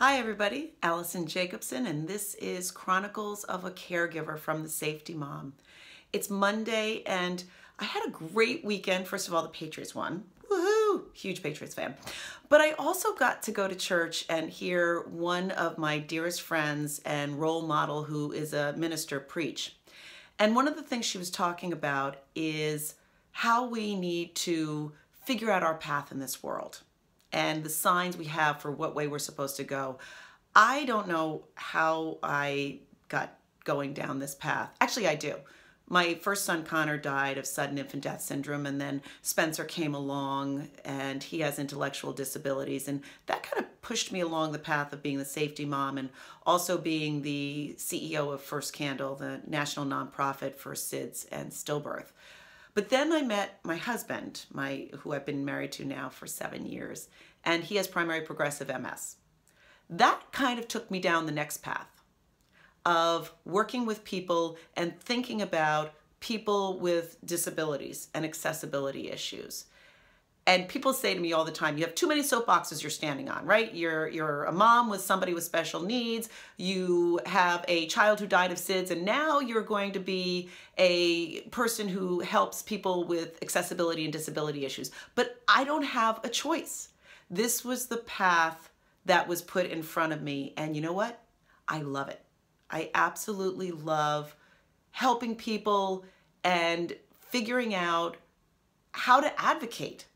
Hi, everybody. Allison Jacobson, and this is Chronicles of a Caregiver from the Safety Mom. It's Monday, and I had a great weekend. First of all, the Patriots won. Woohoo! Huge Patriots fan. But I also got to go to church and hear one of my dearest friends and role model, who is a minister, preach. And one of the things she was talking about is how we need to figure out our path in this world and the signs we have for what way we're supposed to go. I don't know how I got going down this path. Actually, I do. My first son, Connor, died of sudden infant death syndrome, and then Spencer came along and he has intellectual disabilities. And that kind of pushed me along the path of being the safety mom and also being the CEO of First Candle, the national nonprofit for SIDS and stillbirth. But then I met my husband, my who I've been married to now for seven years, and he has primary progressive MS. That kind of took me down the next path of working with people and thinking about people with disabilities and accessibility issues. And people say to me all the time, you have too many soapboxes you're standing on, right? You're, you're a mom with somebody with special needs. You have a child who died of SIDS, and now you're going to be a person who helps people with accessibility and disability issues. But I don't have a choice. This was the path that was put in front of me. And you know what? I love it. I absolutely love helping people and figuring out how to advocate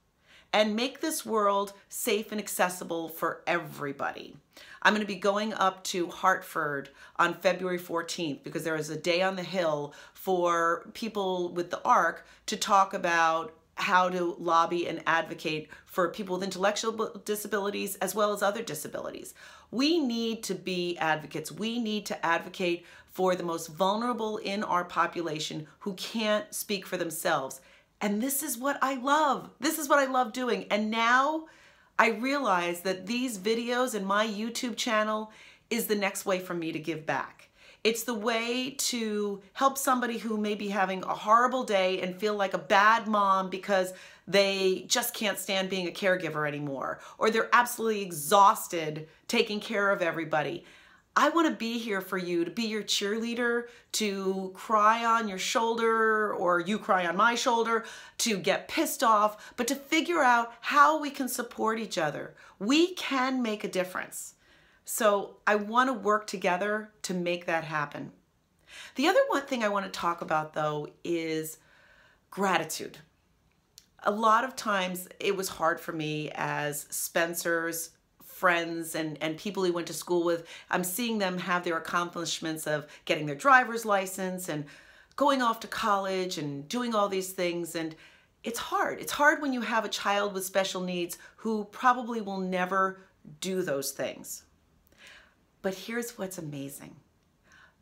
and make this world safe and accessible for everybody. I'm going to be going up to Hartford on February 14th because there is a day on the Hill for people with the ARC to talk about how to lobby and advocate for people with intellectual disabilities as well as other disabilities. We need to be advocates. We need to advocate for the most vulnerable in our population who can't speak for themselves. And this is what I love. This is what I love doing. And now I realize that these videos and my YouTube channel is the next way for me to give back. It's the way to help somebody who may be having a horrible day and feel like a bad mom because they just can't stand being a caregiver anymore, or they're absolutely exhausted taking care of everybody. I want to be here for you to be your cheerleader, to cry on your shoulder or you cry on my shoulder, to get pissed off, but to figure out how we can support each other. We can make a difference. So I want to work together to make that happen. The other one thing I want to talk about though is gratitude. A lot of times it was hard for me as Spencer's friends and, and people he went to school with, I'm seeing them have their accomplishments of getting their driver's license and going off to college and doing all these things. And it's hard. It's hard when you have a child with special needs who probably will never do those things. But here's what's amazing.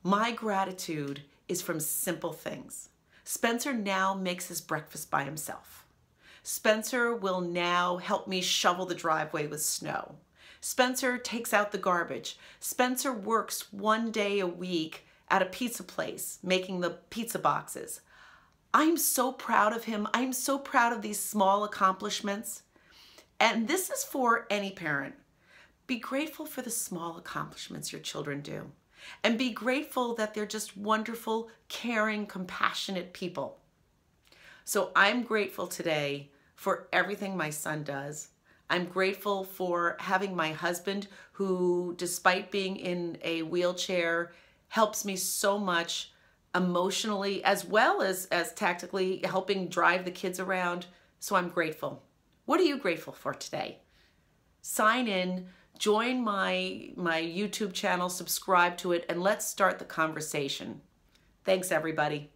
My gratitude is from simple things. Spencer now makes his breakfast by himself. Spencer will now help me shovel the driveway with snow. Spencer takes out the garbage. Spencer works one day a week at a pizza place making the pizza boxes. I'm so proud of him. I'm so proud of these small accomplishments. And this is for any parent. Be grateful for the small accomplishments your children do. And be grateful that they're just wonderful, caring, compassionate people. So I'm grateful today for everything my son does I'm grateful for having my husband who, despite being in a wheelchair, helps me so much emotionally as well as, as tactically helping drive the kids around. So I'm grateful. What are you grateful for today? Sign in, join my, my YouTube channel, subscribe to it, and let's start the conversation. Thanks, everybody.